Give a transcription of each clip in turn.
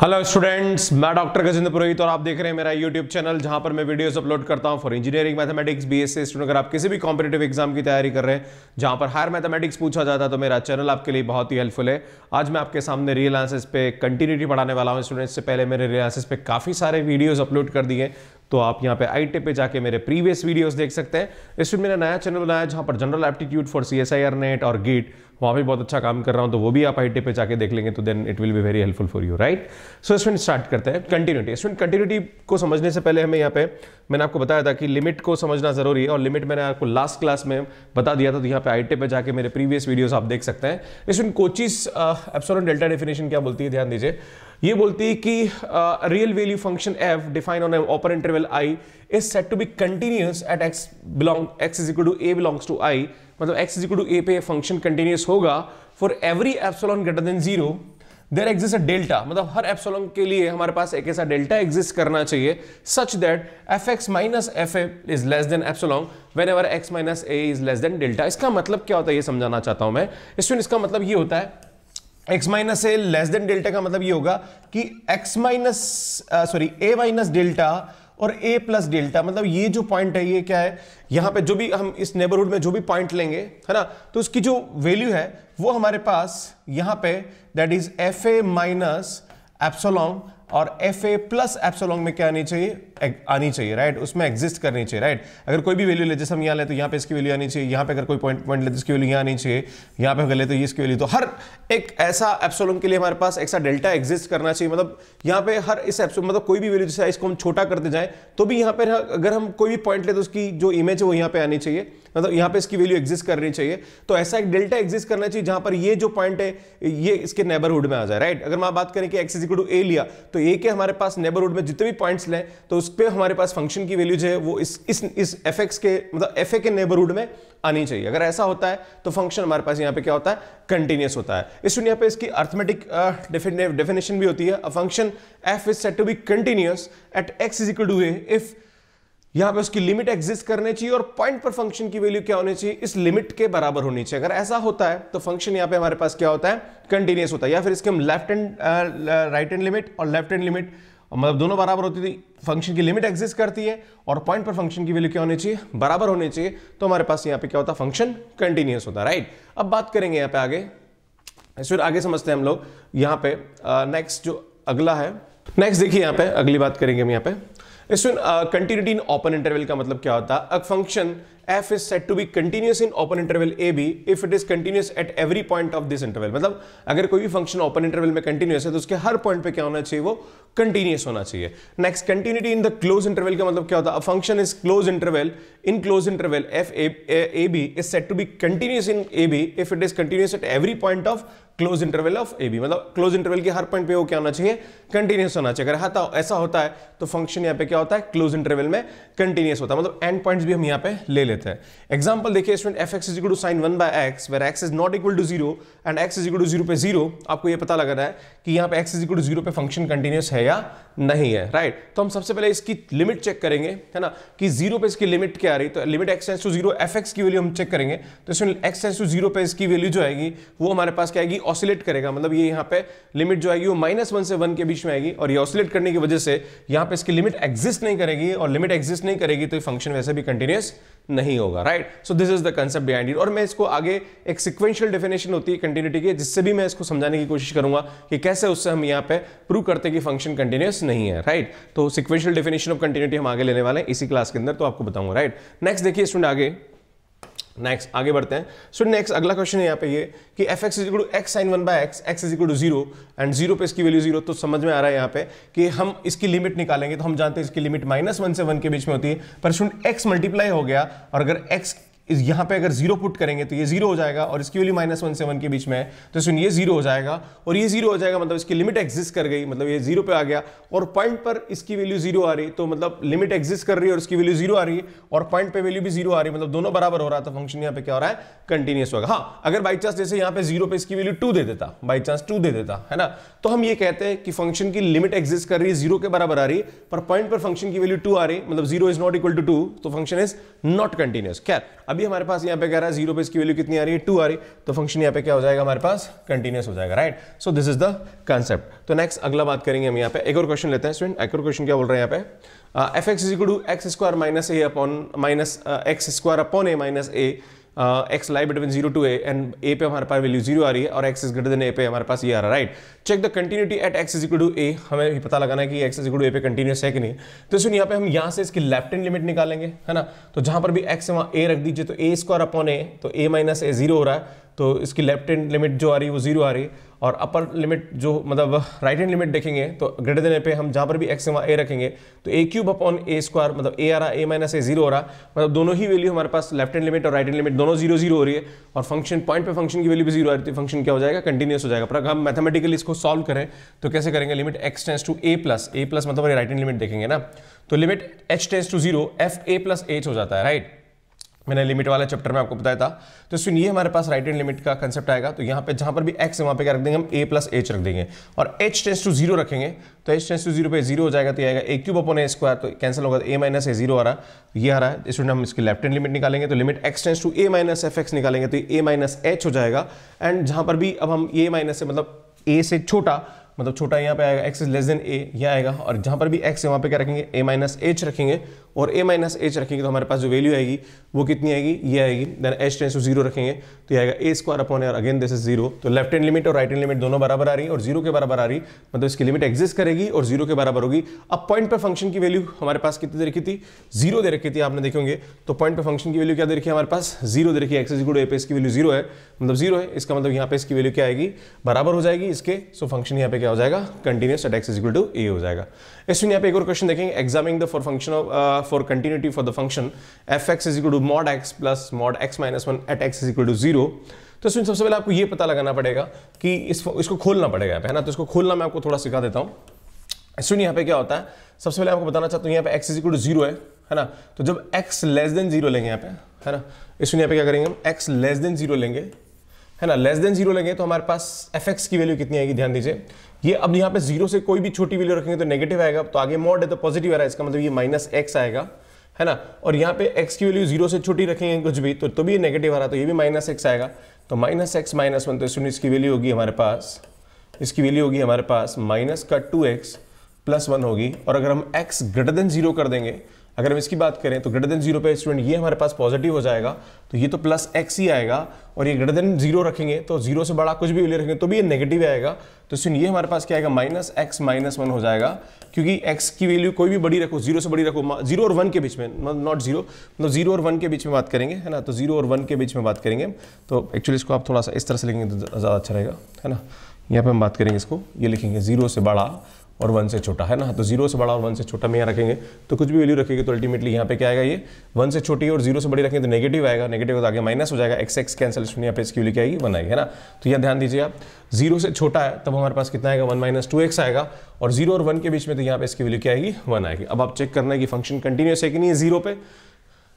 Hello students मैं doctor Gajendra Purohit और आप देख रहे हैं मेरा यूट्यूब चैनल जहां पर मैं वीडियोस अपलोड करता हूं for engineering mathematics BSc student अगर आप किसी भी कॉम्पिटेटिव एग्जाम की तैयारी कर रहे हैं जहां पर हायर मैथमेटिक्स पूछा जाता है तो मेरा चैनल आपके लिए बहुत ही हेल्पफुल है आज मैं आपके सामने रियल आंसर्स पे कंटिन्यूटी पढ़ाने वाला हूँ स्टूडेंट्स से पहले मेरे रियल आंसर्स पे काफ़ी सारे वीडियोज़ अपलोड कर दिए तो आप यहाँ पे आई पे जाके मेरे प्रीवियस वीडियोस देख सकते हैं इसमें मैंने नया चैनल बनाया जहाँ पर general aptitude for C S I R NET और गेट वहाँ भी बहुत अच्छा काम कर रहा हूँ तो वो भी आप आई पे जाके देख लेंगे तो then it will be very helpful for you right so student start करते हैं कंटिन्यूटी स्टूडेंट कंटिन्यूटी को समझने से पहले हमें यहाँ पे मैंने आपको बताया था कि लिमिट को समझना जरूरी है और लिमिट मैंने आपको लास्ट क्लास में बता दिया था तो यहाँ पे आई पे जाके मेरे प्रीवियस वीडियोज आप देख सकते हैं student Cauchy's epsilon delta definition क्या बोलती है ध्यान दीजिए ये बोलती है कि real value function f define on open interval I is set to be continuous at x belong x is equal to a belongs to I मतलब x is equal to a पे फंक्शन कंटिन्यूस होगा for every epsilon greater than zero there exist a delta मतलब हर epsilon के लिए हमारे पास एक ऐसा डेल्टा एग्जिस्ट करना चाहिए such that f x minus f a is less than epsilon whenever x minus a is less than delta इसका मतलब क्या होता है ये समझाना चाहता हूं मैं इसमें इसका मतलब ये होता है x minus a less than delta का मतलब ये होगा कि x minus sorry a minus delta और ए प्लस डेल्टा मतलब ये जो पॉइंट है ये क्या है यहां पे जो भी हम इस नेबरहुड में जो भी पॉइंट लेंगे है ना तो उसकी जो वैल्यू है वो हमारे पास यहां पे that is f a minus epsilon और एफ ए प्लस एप्सोलॉन्ग में क्या आनी चाहिए आनी चाहिए राइट उसमें एग्जिस्ट करनी चाहिए राइट अगर कोई भी वैल्यू ले जैसे हम यहाँ ले तो यहाँ पे इसकी वैल्यू आनी चाहिए यहाँ पे अगर कोई पॉइंट पॉइंट ले तो इसकी वैल्यू यहाँ आनी चाहिए यहाँ पे अगर ले तो ये इसकी वैल्यू तो हर एक ऐसा एप्सोलॉन्ग के लिए हमारे पास ऐसा डेल्टा एग्जिस्ट करना चाहिए मतलब यहाँ पे हर इस एप्सो मतलब कोई भी वैल्यू जैसे इसको हम छोटा करते जाए तो भी यहाँ पर अगर हम कोई भी पॉइंट ले तो उसकी जो इमेज है वो यहाँ पे आनी चाहिए मतलब यहाँ पे इसकी वैल्यू एग्जिस्ट करनी चाहिए तो ऐसा एक डेल्टा एग्जिस्ट करना चाहिए जहां पर ये जो पॉइंट है ये इसके नेबरहुड में आ जाए राइट अगर मैं बात करें कि एक्स इजिकल टू ए लिया तो ए के हमारे पास नेबरहुड में जितने भी पॉइंट्स लें तो उस पर हमारे पास फंक्शन की वैल्यू जो है वो इस इस इस के मतलब एफ ए के नेबरहुड में आनी चाहिए अगर ऐसा होता है तो फंक्शन हमारे पास यहाँ पे क्या होता है कंटिन्यूस होता है इस यहाँ पे इसकी अर्थमेटिक डेफिनेशन भी होती है function f is set to be continuous at x is equal to a if यहां पे उसकी लिमिट एग्जिस्ट करनी चाहिए और पॉइंट पर फंक्शन की वैल्यू क्या होनी चाहिए इस लिमिट के बराबर होनी चाहिए अगर ऐसा होता है तो फंक्शन यहां पे हमारे पास क्या होता है कंटिन्यूस होता है या फिर इसके हम left and right hand limit और लेफ्ट एंड लिमिट मतलब दोनों बराबर होती थी फंक्शन की लिमिट एग्जिस्ट करती है और पॉइंट पर फंक्शन की वैल्यू क्या होनी चाहिए बराबर होनी चाहिए तो हमारे पास यहाँ पे क्या होता फंक्शन कंटिन्यूस होता है राइट अब बात करेंगे यहाँ पे आगे फिर आगे समझते हैं हम लोग यहाँ पे नेक्स्ट uh, जो अगला है नेक्स्ट देखिए यहाँ पे अगली बात करेंगे हम यहाँ पे कंटिन्यूटी इन ओपन इंटरवल का मतलब क्या होता है a function f is set to be continuous in open interval a b if it is continuous at every point of this interval मतलब अगर कोई भी फंक्शन ओपन इंटरवल में कंटिन्यूस है तो उसके हर पॉइंट पे क्या होना चाहिए वो कंटिन्यूस होना चाहिए next continuity in the close interval का मतलब क्या होता है function is close interval in close interval f a b is set to be continuous in a b if it is continuous at every point of close interval of a b मतलब close interval के हर point पे वो क्या होना चाहिए continuous होना चाहिए अगर हाँ, तो ऐसा होता है तो फंक्शन यहाँ पे क्या होता है क्लोज इंटरवल में कंटिन्यूस होता है मतलब एंड पॉइंट्स भी हम यहाँ पे ले लेते देता हैं एग्जाम्पल देखिए student f x is equal to sine one by x where x is not equal to zero and x is equal to zero पे जीरो आपको ये पता लग रहा है कि यहाँ पे एक्स इजिकल टू जीरो पे फंक्शन कंटिन्यूस है या नहीं है राइट right? तो हम सबसे पहले इसकी लिमिट चेक करेंगे है ना कि जीरो पे इसकी लिमिट क्या आ रही तो limit x tends to zero f x की वैल्यू हम चेक करेंगे तो इसमें एक्स टेंस टू जीरो पे इसकी वैल्यू जो आएगी वो हमारे पास क्या आएगी ऑसिलेट करेगा मतलब ये यहाँ पे लिमिट जो आएगी वो माइनस वन से वन के बीच में आएगी और ये ऑसिलेट करने की वजह से यहाँ पे इसकी लिमिट एग्जिस्ट नहीं करेगी और लिमिट एग्जिस्ट नहीं करेगी तो ये फंक्शन वैसे भी कंटिन्यूस नहीं होगा right so this is the concept behind it और मैं इसको आगे एक सिक्वेंशियल डेफिनेशन होती है कंटिन्यूटी की जिससे भी मैं इसको समझाने की कोशिश करूंगा कि कैसे उससे हम यहाँ पे प्रूव करते कि फंक्शन कंटिन्यूस नहीं है राइट तो सिक्वेंशियल डेफिनेशन ऑफ कंटिन्यूटी हम आगे लेने वाले हैं इसी क्लास के अंदर तो आपको बताऊंगा राइट नेक्स्ट देखिए स्टूडेंट आगे नेक्स्ट आगे बढ़ते हैं सो so नेक्स्ट अगला क्वेश्चन है यहाँ पे ये कि f x is equal to x sine one by x x is equal to zero and zero पे इसकी वैल्यू जीरो तो समझ में आ रहा है यहाँ पे कि हम इसकी लिमिट निकालेंगे तो हम जानते हैं इसकी लिमिट माइनस वन से वन के बीच में होती है पर सुन एक्स मल्टीप्लाई हो गया और अगर एक्स इस यहां पे अगर जीरो पुट करेंगे तो ये जीरो हो जाएगा और इसकी वैल्यू माइनस वन से वन के बीच में है तो इसमें ये जीरो हो जाएगा और ये जीरो हो जाएगा मतलब इसकी लिमिट एग्जिस्ट कर गई मतलब ये जीरो पे आ गया और पॉइंट पर इसकी वैल्यू जीरो आ रही तो मतलब लिमिट एग्जिस्ट कर रही है और इसकी वैल्यू जीरो आ रही है और पॉइंट पर वैल्यू भी जीरो आ रही मतलब दोनों बराबर हो रहा था फंक्शन यहाँ पे क्या हो रहा है कंटिन्यूस होगा हाँ अगर बाई चांस जैसे यहाँ पे जीरो पे इसकी वैल्यू टू दे देता बाई चांस टू दे देता है ना तो हम ये कहते हैं कि फंक्शन की लिमिट एग्जिस्ट कर रही है जीरो के बराबर आ रही पर पॉइंट पर फंक्शन की वैल्यू टू आ रही मतलब zero is not equal to two तो फंक्शन इज नॉट कंटिन्यूस क्या अभी हमारे पास यहाँ पे कह रहा है जीरो पे इसकी वैल्यू कितनी आ रही है टू आ रही तो फंक्शन यहाँ पे क्या हो जाएगा हमारे पास कंटिन्यूस हो जाएगा right so this is the concept तो नेक्स्ट अगला बात करेंगे हम यहाँ पे एक और क्वेश्चन लेते हैं स्टूडेंट एक और क्वेश्चन क्या बोल रहे हैं यहाँ पे f x is equal to x square minus a upon minus x square upon a minus a x lie between zero to a and a पे हमारे पास वैल्यू जीरो आ रही है और x is greater than a पे हमारे पास ये आ रहा है right check the continuity at x is to a हमें भी पता लगाना है कि एक्स इज टू ए पे कंटिन्यूस है कि नहीं तो सुन यहाँ पे हम यहाँ से इसकी लेफ्ट हैंड लिमिट निकालेंगे है ना तो जहाँ पर भी एक्स वहाँ ए रख दीजिए तो ए स्क्वायर अपॉन ए तो ए माइनस ए जीरो हो रहा है तो इसकी लेफ्ट हैंड लिमिट जो आ रही है वो जीरो आ रही है और अपर लिमिट जो मतलब राइट हैंड लिमिट देखेंगे तो ग्रेटर देन ए पे हम जहाँ पर भी एक्स वहाँ ए रखेंगे तो a cube upon a square मतलब ए आ रहा ए माइनस ए जीरो हो रहा मतलब दोनों ही वैल्यू हमारे पास लेफ्ट हैंड लिमिट और राइट हैंड लिमिट दोनों जीरो जीरो हो रही है और फंक्शन पॉइंट पे फंक्शन की वैल्यू भी जीरो आ रही थी फंक्शन तो क्या हो जाएगा कंटिन्यूस हो जाएगा पर अगर हम मैथमेटिकली इसको सॉल्व करें तो कैसे करेंगे limit x tends to a plus a plus मतलब राइट हैंड लिमिट देखेंगे ना तो limit h tends to zero f a plus h हो जाता है राइट मैंने लिमिट वाला चैप्टर में आपको बताया था तो इसमें ये हमारे पास राइट एंड लिमिट का कंसेप्ट आएगा तो यहाँ पे जहाँ पर भी एक्स है वहाँ पे क्या रख देंगे हम ए प्लस एच रख देंगे और एच टेंस टू जीरो रखेंगे तो एच टेंस टू जीरो पे जीरो हो जाएगा तो आएगा a cube upon a square तो कैंसिल होगा तो ए माइनस ए जीरो आ रहा है ये आ रहा है इसमें हम इसकी लेफ्ट एंड लिमिट निकालेंगे तो limit x tends to a minus f x निकालेंगे तो ए माइनस एच हो जाएगा एंड जहाँ पर भी अब हम ए माइनस से मतलब ए से छोटा मतलब छोटा यहाँ पे आएगा x is less than a यहाँ आएगा और जहाँ पर भी एक्स है वहाँ पे क्या रखेंगे ए माइनस एच रखेंगे और ए माइनस एच रखेंगे तो हमारे पास जो वैल्यू आएगी वो कितनी आएगी ये आएगी then h tends to zero रखेंगे तो ये आएगा ए स्क्वायर अपॉन और अगेन दिस इज जीरो तो लेफ्ट हैंड लिमिट और राइट हैंड लिमिट दोनों बराबर आ रही है और जीरो के बराबर आ रही मतलब इसकी लिमिट एग्जिस्ट करेगी और जीरो के बराबर होगी अब पॉइंट पर फंक्शन की वैल्यू हमारे पास कितनी दे रखी थी जीरो दे रखी थी आपने देखेंगे तो पॉइंट पर फंक्शन की वैल्यू क्या दे रखी है हमारे पास जीरो दे रखी है एक्स गुड ए पे इसकी वैल्यू जीरो है मतलब जीरो है इसका मतलब यहाँ पे इसकी वैल्यू क्या आएगी बराबर हो जाएगी इसके सो फंक्शन यहाँ पे क्या हो जाएगा continuous at x is to a हो जाएगा इसमें यहाँ पे एक और क्वेश्चन देखेंगे examining the for function of graph for continuity for the function fx is equal to mod x plus mod x minus one at x is equal to zero तो सुन सबसे पहले आपको ये पता लगाना पड़ेगा कि इस इसको खोलना पड़ेगा है ना तो इसको खोलना मैं आपको थोड़ा सिखा देता हूँ सुन यहाँ पे क्या होता है सबसे पहले आपको बताना चाहता हूँ यहाँ पे x is equal to zero है है ना तो जब x लेस देन जीरो लेंगे यहाँ पे है ना इसमें यहाँ पे क्या करेंगे हम x लेस देन जीरो लेंगे है ना लेस देन जीरो लगे तो हमारे पास एफ की वैल्यू कितनी आएगी ध्यान दीजिए ये अब यहाँ पे जीरो से कोई भी छोटी वैल्यू रखेंगे तो नेगेटिव आएगा तो आगे मॉड है तो पॉजिटिव आ रहा है इसका मतलब ये माइनस एक्स आएगा है ना और यहाँ पे एक्स की वैल्यू जीरो से छोटी रखेंगे कुछ भी तो तो भी नेगेटिव आ रहा है तो ये भी माइनस एक्स आएगा तो माइनस एक्स माइनस वन तो स्टूडेंट इसकी वैल्यू होगी हमारे पास इसकी वैल्यू होगी हमारे पास माइनस का टू एक्स प्लस वन होगी और अगर हम एक्स ग्रेटर देन जीरो कर देंगे अगर हम इसकी बात करें तो ग्रेटर देन जीरो पे स्टूडेंट ये हमारे पास पॉजिटिव हो जाएगा तो ये तो प्लस एक्स ही आएगा और ये ग्रेटर देन जीरो रखेंगे तो जीरो से बड़ा कुछ भी वैल्यू रखेंगे तो भी ये नेगेटिव आएगा तो सुन ये हमारे पास क्या आएगा माइनस एक्स माइनस वन हो जाएगा क्योंकि एक्स की वैल्यू कोई भी बड़ी रखो जीरो से बड़ी रखो जीरो और वन के बीच में नॉट जीरो मतलब जीरो और वन के बीच में बात करेंगे है ना तो जीरो और वन के बीच में बात करेंगे तो एक्चुअली इसको आप थोड़ा सा इस तरह से लिखेंगे तो ज़्यादा अच्छा रहेगा है ना यहाँ पर हम बात करेंगे इसको ये लिखेंगे जीरो से बड़ा और वन से छोटा है ना तो जीरो से बड़ा और वन से छोटा में यहाँ रखेंगे तो कुछ भी वैल्यू रखेंगे तो अल्टीमेटली यहाँ पे क्या आएगा ये वन से छोटी और जीरो से बड़ी रखेंगे तो नेगेटिव आएगा नेगेटिव तो आगे माइनस हो जाएगा एक्स एक्स कैंसिल यहाँ पे इसकी क्या आएगी वन आएगी है ना तो यहाँ ध्यान दीजिए आप जीरो से छोटा है तब हमारे पास कितना आएगा वन माइनस टू एक्स आएगा और जीरो और वन के बीच में तो यहाँ पे इसकी वैल्यू क्या आएगी वन आएगी अब आप चेक करना है कि फंक्शन कंटिन्यूस है कि नहीं जीरो पे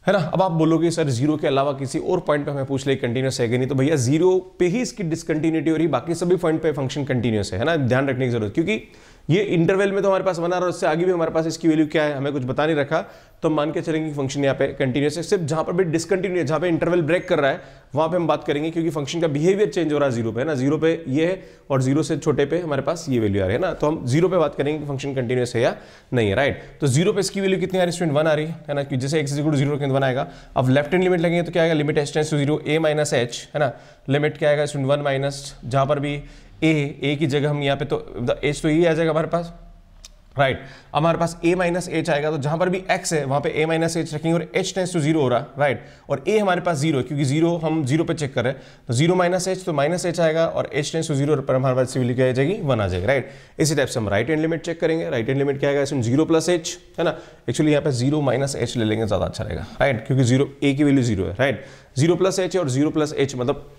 है ना अब आप बोलोगे सर जीरो के अलावा किसी और पॉइंट पे हमें पूछ ले कंटिन्यूस है कि नहीं तो भैया जीरो पे ही इसकी डिसकंटिन्यूटी हो रही बाकी सभी पॉइंट पे फंक्शन कंटिन्यूस है ना ध्यान रखने की जरूरत क्योंकि ये इंटरवल में तो हमारे पास वन रहा है उससे आगे भी हमारे पास इसकी वैल्यू क्या है हमें कुछ बता नहीं रखा तो मान के चलेंगे फंक्शन यहाँ पे कंटिन्यूस है सिर्फ जहां पर भी डिसकंटिन्यू है जहाँ पे इंटरवल ब्रेक कर रहा है वहां पे हम बात करेंगे क्योंकि फंक्शन का बिहेवियर चेंज हो रहा है जीरो पे है ना जीरो पे ये है और जीरो से छोटे पे हमारे पास ये वैल्यू आ रही है ना तो हम जीरो पे बात करेंगे फंक्शन कंटिन्यूस है या नहीं है राइट तो जीरो पे इसकी वैल्यू कितनी आ रही है स्टूडेंट वन आ रही है ना कि जैसे एक्स जीरो जीरो के वन आएगा अब लेफ्ट एंड लिमिट लगेंगे तो क्या आएगा limit h tends to zero a minus h है ना लिमिट क्या आएगा स्टूडेंट वन माइनस जहाँ पर भी ए ए की जगह हम यहाँ पे तो एच तो यही e आ जाएगा हमारे पास राइट right. हमारे पास ए माइनस एच आएगा तो जहां पर भी एक्स है वहां पे ए माइनस एच रखेंगे और h टेंस टू जीरो हो रहा राइट right. और ए हमारे पास जीरो क्योंकि जीरो हम जीरो पे चेक कर रहे हैं तो जीरो माइनस एच तो माइनस एच आएगा और एच टेंस टू जीरो पर हमारे पास सिविल क्या आ जाएगी वन आ जाएगी राइट right. इसी टाइप से हम राइट एंड लिमिट चेक करेंगे राइट एंड लिमिट क्या आएगा इसमें जीरो प्लस एच है ना एक्चुअली यहाँ पे जीरो माइनस एच ले लेंगे ज्यादा अच्छा रहेगा राइट क्योंकि जीरो ए की वैल्यू जीरो है राइट जीरो प्लस एच और जीरो प्लस एच मतलब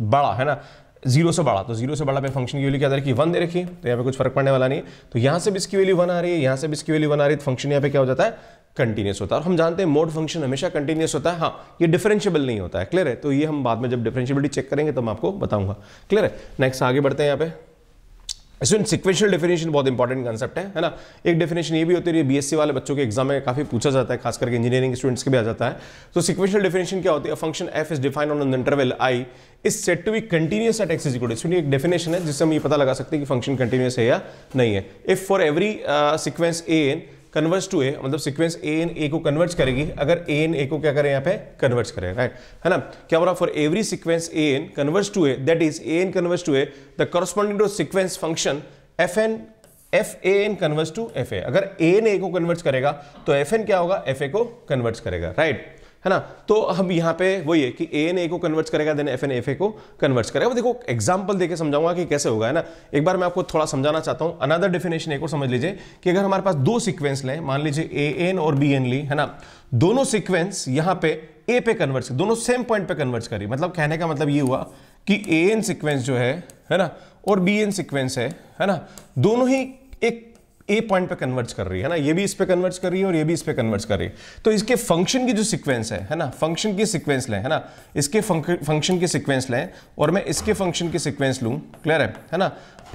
बड़ा है ना जीरो से बड़ा तो जीरो से बड़ा पे फंक्शन की वैल्यू क्या रखी वन दे रखी तो यहाँ पे कुछ फर्क पड़ने वाला नहीं तो यहाँ से भी इसकी वैल्यू वन आ रही है यहाँ से भी इसकी वैल्यू वन आ रही है फंक्शन तो यहाँ पे क्या हो जाता है कंटिन्यूस होता है और हम जानते हैं मोड फंक्शन हमेशा कंटिन्यूस होता है हाँ ये डिफरेंशियबल नहीं होता है क्लियर है तो ये हम बाद में जब डिफरेंशियबिलिटी चेक करेंगे तो मैं आपको बताऊंगा क्लियर है नेक्स्ट आगे बढ़ते हैं यहाँ पे इसमें सिक्वेंशियल डेफिनेशन बहुत इंपॉर्टेंट कॉन्सेप्ट है है ना एक डेफिनेशन ये भी होती है बीएससी वाले बच्चों के एग्जाम में काफी पूछा जाता है खास करके इंजीनियरिंग स्टूडेंट्स के भी आ जाता है तो सिक्वेंशियल डेफिनेशन क्या होती है function f is defined on interval I is set to be continuous at x is equal to एक डेफिनेशन है जिससे हम ये पता लगा सकते हैं कि फंक्शन कंटिन्यूस है या नहीं है if for every sequence a n converges to a मतलब सीक्वेंस ए एन ए को कन्वर्ट करेगी अगर ए एन ए को क्या करें यहाँ पे कन्वर्ट करें राइट है ना क्या बोला for every sequence a n converges to a that is a n converges to a the corresponding to sequence function f n f a n converges to f a अगर a N A को convert करेगा तो F N क्या होगा F a को convert करेगा right right? है ना तो हम यहाँ पे वही है कि ए एन ए को कन्वर्ट करेगा then f n f a को कन्वर्ट करेगा देखो एग्जाम्पल देके समझाऊंगा कि कैसे होगा है ना एक बार मैं आपको थोड़ा समझाना चाहता हूँ अनदर डेफिनेशन एक और समझ लीजिए कि अगर हमारे पास दो सिक्वेंस लें मान लीजिए ए एन और बी एन ली है ना दोनों सिक्वेंस यहाँ पे ए पे कन्वर्ट दोनों सेम पॉइंट पे कन्वर्ट करी मतलब कहने का मतलब ये हुआ कि ए एन सिक्वेंस जो है है ना और बी एन सिक्वेंस है है ना दोनों ही एक ए पॉइंट पे कन्वर्ज कर रही है ना ये भी इस पे कन्वर्ज कर रही है और ये भी इस पे कन्वर्ज कर रही है तो इसके फंक्शन की जो सीक्वेंस है है ना फंक्शन की सीक्वेंस लें है ना इसके फंक्शन की सीक्वेंस लें और मैं इसके फंक्शन की सीक्वेंस लूँ क्लियर है है ना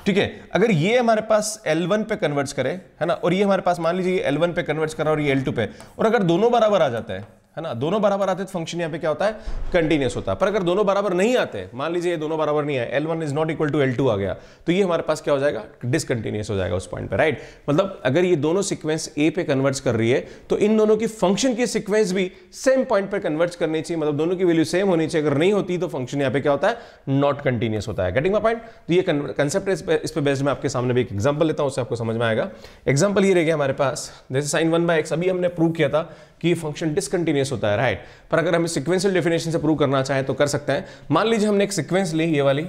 ठीक है अगर ये हमारे पास L1 पे कन्वर्ज करे है ना और ये हमारे पास मान लीजिए L1 पे कन्वर्ज करा और ये L2 पे और अगर दोनों बराबर आ जाता है है ना दोनों बराबर आते तो फंक्शन यहाँ पे क्या होता है कंटिन्यूस होता है पर अगर दोनों बराबर नहीं आते मान लीजिए ये दोनों बराबर नहीं है L one is not equal to L two आ गया तो ये हमारे पास क्या हो जाएगा डिसकंटिन्यूस हो जाएगा उस पॉइंट पे राइट मतलब अगर ये दोनों सिक्वेंस ए पे कन्वर्ट कर रही है तो इन दोनों की फंक्शन की सिक्वेंस भी सेम पॉइंट पर कन्वर्ट करनी चाहिए मतलब दोनों की वैल्यू सेम होनी चाहिए अगर नहीं होती तो फंक्शन यहाँ पे क्या होता है नॉट कंटिन्यूस होता है गेटिंग पॉइंट तो ये कंसेप्ट इस पर बेस्ड में आपके सामने भी एक एग्जाम्पल लेता हूँ उससे आपको समझ में आएगा एग्जाम्पल ये रहेगा हमारे पास जैसे साइन वन बाय एक्स अभी हमने प्रूव किया था कि ये फंक्शन डिसकंटिन्यूस होता है राइट पर अगर हमें सिक्वेंशियल डेफिनेशन से प्रूव करना चाहें तो कर सकते हैं मान लीजिए हमने एक सिक्वेंस ली ये वाली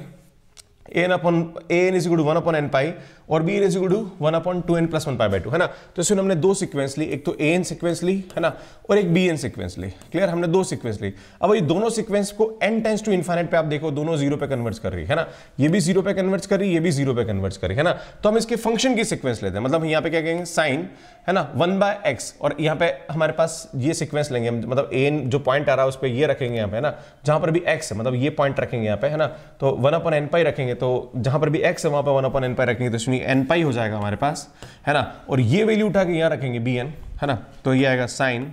n upon a n is good one upon n pi और b is to one upon two n plus one pi by two है ना तो इसमें हमने दो सीक्वेंस ली एक तो ए एन सीक्वेंस ली है ना और एक बी एन सीक्वेंस ली क्लियर हमने दो सीक्वेंस ली अब ये दोनों सीक्वेंस को एन टेंस टू इन्फाइनेट पे आप देखो दोनों जीरो पे कन्वर्ट कर रही है ना ये भी जीरो पे कन्वर्ट कर रही है ये भी जीरो पे कन्वर्ट कर रही है ना तो हम इसके फंक्शन की सीक्वेंस लेते हैं मतलब यहाँ पे क्या कहेंगे साइन है ना वन बाय एक्स और यहाँ पे हमारे पास ये सिक्वेंस लेंगे मतलब एन जो पॉइंट आ रहा है उस पर ये रखेंगे यहाँ पे है ना जहाँ पर भी एक्स है मतलब ये पॉइंट रखेंगे यहाँ पे है ना तो वन अपन एन पाई रखेंगे तो जहाँ पर भी एक्स है वहाँ पर वन अपन एन पाई रखेंगे तो होगी एन पाई हो जाएगा हमारे पास है ना और ये वैल्यू उठा के यहाँ रखेंगे बी एन है ना तो ये आएगा साइन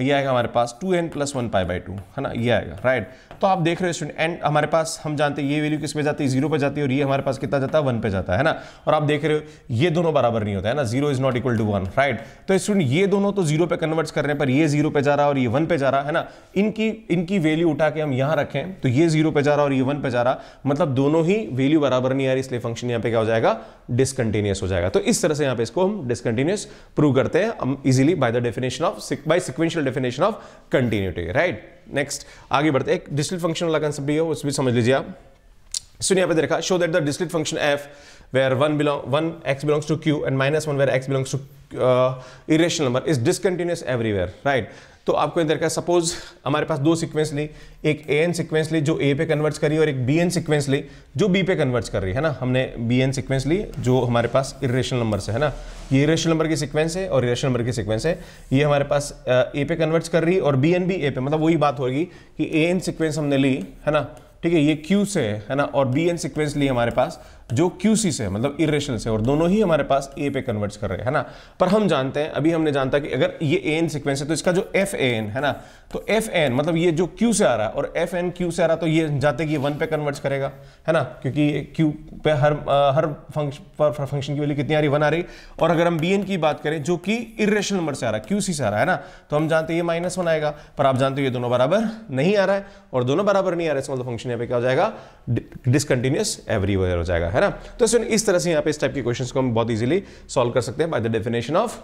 ये आएगा हमारे पास two n plus one pi by two है ना ये आएगा राइट तो आप देख रहे हो स्टूडेंट एंड हमारे पास हम जानते हैं ये वैल्यू किस पे जाती है जीरो पे जाती है और ये हमारे पास कितना जाता है वन पे जाता है ना और आप देख रहे हो ये दोनों बराबर नहीं होता है ना zero is not equal to one right तो स्टूडेंट ये दोनों तो जीरो पे कन्वर्ट करने पर ये जीरो पे जा रहा है और ये वन पे जा रहा है ना इनकी इनकी वैल्यू उठा के हम यहाँ रखें तो ये जीरो पे जा रहा और ये वन पे जा रहा मतलब दोनों ही वैल्यू बराबर नहीं आ रही इसलिए फंक्शन यहाँ पे क्या हो जाएगा डिसकंटिन्यूस हो जाएगा तो इस तरह से यहाँ पे इसको हम डिसकंटिन्यूस प्रूव करते हैं easily by the definition of by sequential definition of continuity right next आगे बढ़ते एक डिजिटल फंक्शन वाला कंसेप्ट भी हो उस भी समझ लीजिए आप So यहाँ पे देखा show that the discrete function f f one belong one x belongs to Q and minus minus one where x belongs to uh, irrational number is discontinuous तो आपको इधर का सपोज हमारे पास दो सीक्वेंस ली एक ए एन सिक्वेंस ली जो ए पे converts करी और एक बी एन सिक्वेंस ली जो बी पे कन्वर्ट्स कर रही है ना हमने बी एन सिक्वेंस ली जो हमारे पास इरेशनल नंबर से है ना ये इरेशनल नंबर की सिक्वेंस है और इरेशनल नंबर की सिक्वेंस है ये हमारे पास ए uh, पे कन्वर्ट्स कर रही है और बी एन भी ए पे मतलब वही बात होगी कि ए एन सिक्वेंस हमने ली है ना ठीक है ये क्यू से है ना और बी एन सिक्वेंस ली हमारे पास जो क्यूसी से मतलब इरेशनल से और दोनों ही हमारे पास ए पे कन्वर्ट्स कर रहे हैं है ना पर हम जानते हैं अभी हमने जानता है कि अगर ये ए एन सिक्वेंस है तो इसका जो एफ ए एन है ना तो एफ एन मतलब ये जो क्यू से आ रहा है और एफ एन क्यू से आ रहा है तो ये जानते कि ये वन पे कन्वर्ट्स करेगा है ना क्योंकि क्यू पे हर आ, हर फंक्शन पर फंक्शन की वैल्यू कितनी आ रही वन आ रही और अगर हम बी एन की बात करें जो कि इरेशनल नंबर से आ रहा है क्यू सी से आ रहा है ना तो हम जानते हैं ये माइनस वन आएगा पर आप जानते हो ये दोनों बराबर नहीं आ रहा है और दोनों बराबर नहीं आ रहा है इसका मतलब फंक्शन यहाँ पे क्या हो जाएगा डिसकंटिन्यूस एवरीवेयर हो जाएगा है है ना तो सुन इस तरह से यहाँ पे इस टाइप के क्वेश्चन को हम बहुत इजीली सॉल्व कर सकते हैं by the definition of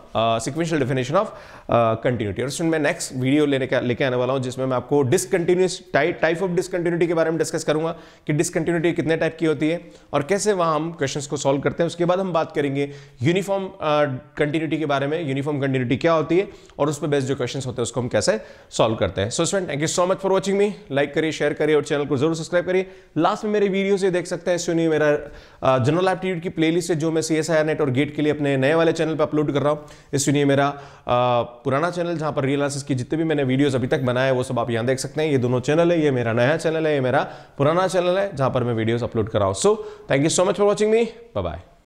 sequential definition of continuity और सुन मैं नेक्स्ट वीडियो लेने का लेके आने वाला हूँ जिसमें मैं आपको डिसकंटिन्यूस टाइप ऑफ डिसकंटिन्यूटी के बारे में डिस्कस करूंगा कि डिसकंटिन्यूटी कितने टाइप की होती है और कैसे वहाँ हम क्वेश्चन को सॉल्व करते हैं उसके बाद हम बात करेंगे यूनिफॉर्म कंटिन्यूटी uh, के बारे में यूनिफॉर्म कंटिन्यूटी क्या होती है और उस पर बेस्ट जो क्वेश्चन होते हैं उसको हम कैसे सॉल्व करते हैं सो सुन thank you so much for watching me like करिए शेयर करिए और चैनल को जरूर सब्सक्राइब करिए लास्ट में मेरे वीडियो से देख सकते हैं सुनिए मेरा जनरल एप्टीट्यूड की प्लेलिस्ट है जो मैं सी एस आई नेट और गेट के लिए अपने नए वाले चैनल पर अपलोड कर रहा हूँ सुनिए मेरा पुराना चैनल जहाँ पर रियलाइसिस की जितने भी मैंने वीडियोस अभी तक बनाए वो सब आप यहाँ देख सकते हैं ये दोनों चैनल है ये मेरा नया चैनल है ये मेरा पुराना चैनल है जहाँ पर मैं वीडियोज़ अपलोड कर रहा हूँ so thank you so much for watching me bye